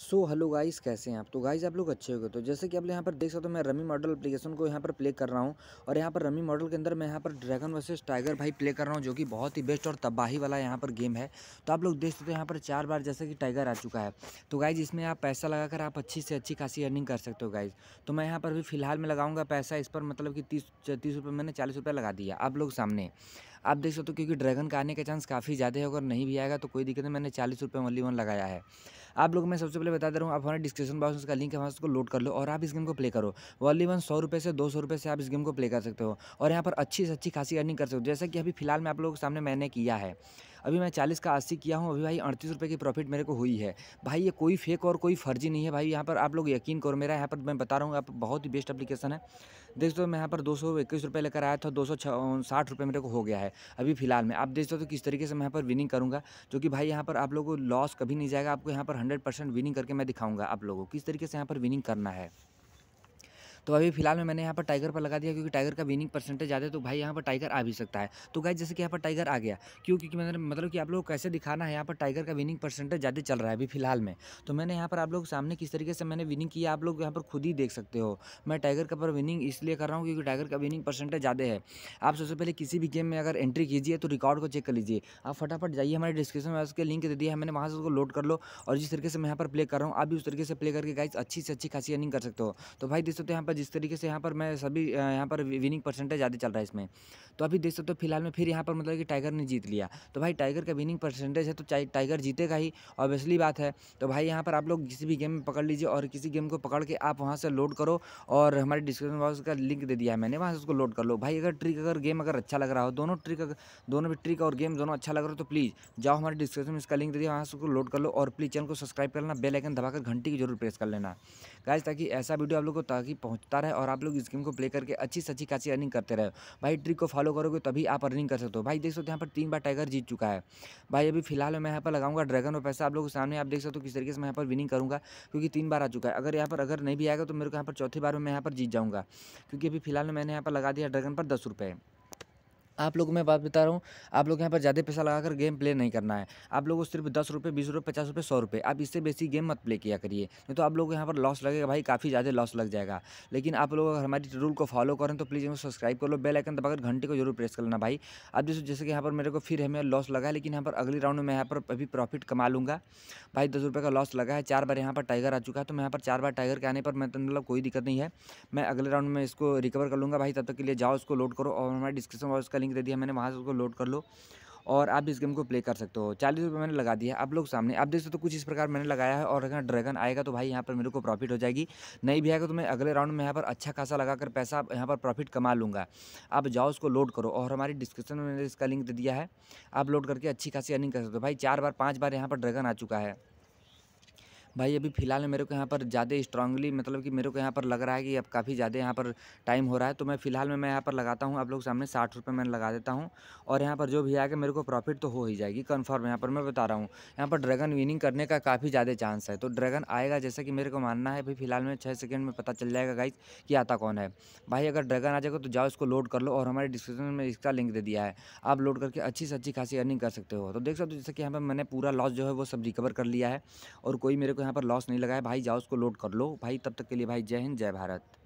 so hello guys कैसे हैं आप तो गाइस आप लोग अच्छे हो गए तो जैसे कि आप यहाँ पर देख सकते हो मैं रमी मॉडल एप्लीकेशन को यहाँ पर प्ले कर रहा हूँ और यहाँ पर रमी मॉडल के अंदर मैं यहाँ पर ड्रैगन वर्सेस टाइगर भाई प्ले कर रहा हूँ जो कि बहुत ही बेस्ट और तबाही वाला यहाँ पर गेम है तो आप लोग देख सकते हो यहाँ पर चार बार जैसे कि टाइगर आ चुका है तो गाइज इसमें आप पैसा लगा आप अच्छी से अच्छी खासी अर्निंग कर सकते हो गाइज तो मैं यहाँ पर भी फिलहाल में लगाऊंगा पैसा इस पर मतलब कि तीस तीस मैंने चालीस लगा दिया आप लोग सामने आप देख सकते हो क्योंकि ड्रैगन का आने का चांस काफ़ी ज़्यादा है अगर नहीं भी आएगा तो कोई दिक्कत नहीं मैंने चालीस रुपये ओनली वन लगाया है आप लोग मैं सबसे पहले बता दे रहा हूँ आप हमारे डिस्क्रिप्शन बॉक्स में उसका लिंक है वहाँ उसको लोड कर लो और आप इस गेम को प्ले करो ओनली वन सौ रुपये से दो सौ रुपये से आप इस गेम को प्ले कर सकते हो और यहाँ पर अच्छी से अच्छी खासी अर्निंग कर सकते हो जैसा कि अभी फिलहाल मैं आप लोगों के सामने मैंने किया है अभी मैं चालीस का अस्सी किया हूँ अभी भाई अड़तीस रुपये की प्रॉफिट मेरे को हुई है भाई ये कोई फेक और कोई फर्जी नहीं है भाई यहाँ पर आप लोग यकीन करो मेरा यहाँ पर मैं बता रहा हूँ आप बहुत ही बेस्ट अपलीकेशन है देख सकते हो मैं यहाँ पर दो सौ इक्कीस रुपये लेकर आया था दो सौ साठ रुपये मेरे को हो गया है अभी फिलहाल में आप देख सकते हो किस तरीके से मैं यहाँ पर विनिंग करूँगा जो कि भाई यहाँ पर आप लोगों को लॉस कभी नहीं जाएगा आपको यहाँ पर हंड्रेड परसेंट विनिंग करके मैं दिखाऊँगा आप लोगों को किस तरीके से यहाँ पर विनिंग करना है तो अभी फिलहाल में मैंने यहाँ पर टाइगर पर लगा दिया क्योंकि टाइगर का विनिंग परसेंटेज ज़्यादा है तो भाई यहाँ पर टाइगर आ भी सकता है तो गाय जैसे कि यहाँ पर टाइगर आ गया क्योंकि मैंने मतलब कि आप लोग कैसे दिखाना है यहाँ पर टाइगर का विनिंग परसेंटेज ज़्यादा चल रहा है अभी फिलहाल में तो मैंने यहाँ पर आप लोग सामने किस तरीके से मैंने विनिंग किया आप लोग यहाँ पर खुद ही देख सकते हो मैं टाइगर का पर विनिंग इसलिए कर रहा हूँ क्योंकि टाइगर का विनिंग परसेंटेज ज़्यादा है आप सबसे पहले किसी भी गेम में अगर एंट्री कीजिए तो रिकॉर्ड को चेक कर लीजिए आप फटाफट जाइए हमारे डिस्क्रिप्शन में उसके लिंक दे दिया है मैंने वहाँ से उसको लोड कर लो और जिस तरीके से मैं यहाँ पर प्ले कर रहा हूँ आप भी उस तरीके से प्ले करके गाइज अच्छी से अच्छी खासी रनिंग कर सकते हो तो भाई देख सकते तो यहाँ पर जिस तरीके से यहाँ पर मैं सभी यहाँ पर विनिंग परसेंटेज ज़्यादा चल रहा है इसमें तो अभी देख सकते हो तो फिलहाल में फिर यहाँ पर मतलब कि टाइगर ने जीत लिया तो भाई टाइगर का विनिंग परसेंटेज है तो टाइगर जीतेगा ही ऑब्वियसली बात है तो भाई यहाँ पर आप लोग किसी भी गेम में पकड़ लीजिए और किसी गेम को पकड़ के आप वहाँ से लोड करो और हमारे डिस्क्रिप्शन बॉक्स का लिंक दे दिया है मैंने वहाँ से उसको लोड कर लो भाई अगर ट्रिक अगर गेम अगर अच्छा लग रहा हो दोनों ट्रिक दोनों भी ट्रिक और गेम दोनों अच्छा लग रहा हो तो प्लीज़ जाओ हमारे डिस्क्रिप्शन में इसका लिंक दे दिया वहाँ से उसको लोड कर लो और प्लीज़ चैनल को सब्सक्राइब कर लेना बेलाइकन दबाकर घंटी की जरूर प्रेस कर लेना गाइज ताकि ऐसा वीडियो आप लोग को ताकि पहुँच पहुँचता रहे और आप लोग इस गेम को प्ले करके अच्छी से अच्छी खासी अर्निंग करते रहे भाई ट्रिक को फॉलो करोगे तभी आप अर्निंग कर सकते हो भाई देख सकते हो यहाँ पर तीन बार टाइगर जीत चुका है भाई अभी फिलहाल मैं यहाँ पर लगाऊंगा ड्रैगन और पैसा आप लोग सामने आप देख सकते हो किस तरीके से मैं यहाँ पर विनिंग करूँगा क्योंकि तीन बार आ चुका है अगर यहाँ पर अगर नहीं भी आएगा तो मेरे को यहाँ पर चौथी बार में मैं यहाँ पर जीत जाऊँगा क्योंकि अभी फिलहाल मैंने यहाँ पर लगा दिया ड्रैगन पर दस रुपये आप लोगों मैं बात बता रहा हूँ आप लोग यहाँ पर ज़्यादा पैसा लगाकर गेम प्ले नहीं करना है आप लोगों को सिर्फ दस रुपये बीस रुपये पचास रुपये सौ रुपये आप इससे बेसी गेम मत प्ले किया करिए नहीं तो आप लोग यहाँ पर लॉस लगेगा भाई काफ़ी ज़्यादा लॉस लग जाएगा लेकिन आप लोग अगर हमारी रूल को फॉलो करें तो प्लीज़ इनको सब्सक्राइब कर लो बेल आइकन दबाकर घंटे को जरूर प्रेस कर लेना भाई अब जैसे जैसे कि यहाँ पर मेरे को फिर हमें लॉस लगा है लेकिन यहाँ पर अगली राउंड में यहाँ पर अभी प्रॉफिट कमा लूँगा भाई दस रुपये का लॉस लगा है चार बार यहाँ पर टाइगर आ चुका है तो मैं यहाँ पर चार बार टाइगर के आने पर मैं तो मतलब कोई दिक्कत नहीं है मैं अगले राउंड में इसको रिकवर कर लूँगा भाई तब तक के लिए जाओ उसको लोड करो और हमारे डिस्क्रिप्शन बॉक्स का लिंक लिंक दे दिया मैंने वहाँ से उसको लोड कर लो और आप इस गेम को प्ले कर सकते हो चालीस रुपये मैंने लगा दिया आप लोग सामने आप देख सकते हो तो कुछ इस प्रकार मैंने लगाया है और अगर ड्रैगन आएगा तो भाई यहाँ पर मेरे को प्रॉफिट हो जाएगी नहीं भी आएगा तो मैं अगले राउंड में यहाँ पर अच्छा खासा लगाकर पैसा यहाँ पर प्रॉफिट कमा लूँगा आप जाओ उसको लोड करो और हमारी डिस्क्रिप्शन में मैंने इसका लिंक दे दिया है आप लोड करके अच्छी खासी अर्निंग कर सकते हो भाई चार बार पाँच बार यहाँ पर ड्रैगन आ चुका है भाई अभी फ़िलहाल मेरे को यहाँ पर ज़्यादा स्ट्रांगली मतलब कि मेरे को यहाँ पर लग रहा है कि अब काफ़ी ज़्यादा यहाँ पर टाइम हो रहा है तो मैं फ़िलहाल में मैं यहाँ पर लगाता हूँ आप लोग सामने साठ रुपये मैं लगा देता हूँ और यहाँ पर जो भी आएगा मेरे को प्रॉफिट तो हो ही जाएगी कन्फर्म यहाँ पर मैं बता रहा हूँ यहाँ पर ड्रैगन विनिंग करने का काफ़ी ज़्यादा चांस है तो ड्रैगन आएगा जैसा कि मेरे को मानना है अभी फ़िलहाल में छः सेकेंड में पता चल जाएगा गाइज कि आता कौन है भाई अगर ड्रैगन आ जाएगा तो जाओ इसको लोड कर लो और हमारे डिस्क्रिप्शन में इसका लिंक दे दिया है आप लोड करके अच्छी से अच्छी खासी अर्निंग कर सकते हो तो देख सकते हो जैसे कि यहाँ पर मैंने पूरा लॉस जो है वो सब रिकवर कर लिया है और कोई मेरे को यहाँ पर लॉस नहीं लगाया भाई जाओ उसको लोड कर लो भाई तब तक के लिए भाई जय हिंद जय भारत